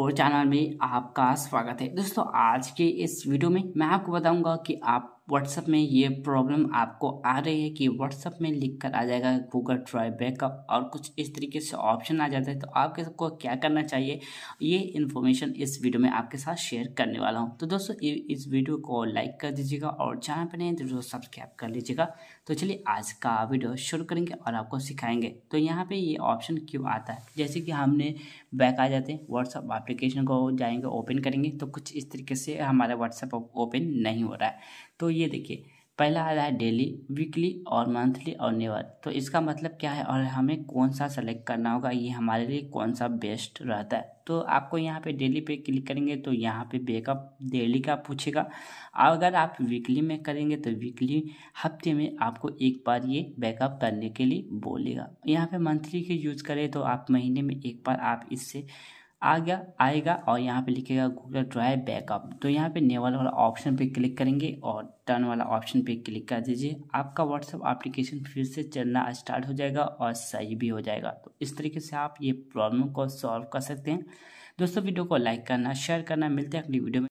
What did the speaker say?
और चैनल में आपका स्वागत है दोस्तों आज के इस वीडियो में मैं आपको बताऊंगा कि आप व्हाट्सअप में ये प्रॉब्लम आपको आ रही है कि व्हाट्सअप में लिख कर आ जाएगा गूगल ड्राइव बैकअप और कुछ इस तरीके से ऑप्शन आ जाता है तो आपके सबको क्या करना चाहिए ये इन्फॉर्मेशन इस वीडियो में आपके साथ शेयर करने वाला हूँ तो दोस्तों इस वीडियो को लाइक कर दीजिएगा और चैनल पर नहीं तो सब्सक्राइब कर लीजिएगा तो चलिए आज का वीडियो शुरू करेंगे और आपको सिखाएंगे तो यहाँ पर ये ऑप्शन क्यों आता है जैसे कि हमने बैक आ जाते हैं व्हाट्सअप एप्लीकेशन को जाएंगे ओपन करेंगे तो कुछ इस तरीके से हमारा व्हाट्सअप ओपन नहीं हो रहा है तो ये देखिए पहला आ रहा है डेली वीकली और मंथली और नेवर तो इसका मतलब क्या है और हमें कौन सा सेलेक्ट करना होगा ये हमारे लिए कौन सा बेस्ट रहता है तो आपको यहाँ पे डेली पे क्लिक करेंगे तो यहाँ पे बैकअप डेली का पूछेगा और अगर आप वीकली में करेंगे तो वीकली हफ्ते में आपको एक बार ये बैकअप करने के लिए बोलेगा यहाँ पर मंथली के यूज़ करें तो आप महीने में एक बार आप इससे आ गया आएगा और यहाँ पे लिखेगा गूगल ड्राइव बैकअप तो यहाँ पे नेवल वाला ऑप्शन पे क्लिक करेंगे और टर्न वाला ऑप्शन पे क्लिक कर दीजिए आपका व्हाट्सअप एप्लीकेशन फिर से चलना स्टार्ट हो जाएगा और सही भी हो जाएगा तो इस तरीके से आप ये प्रॉब्लम को सॉल्व कर सकते हैं दोस्तों वीडियो को लाइक करना शेयर करना मिलते हैं अगली वीडियो में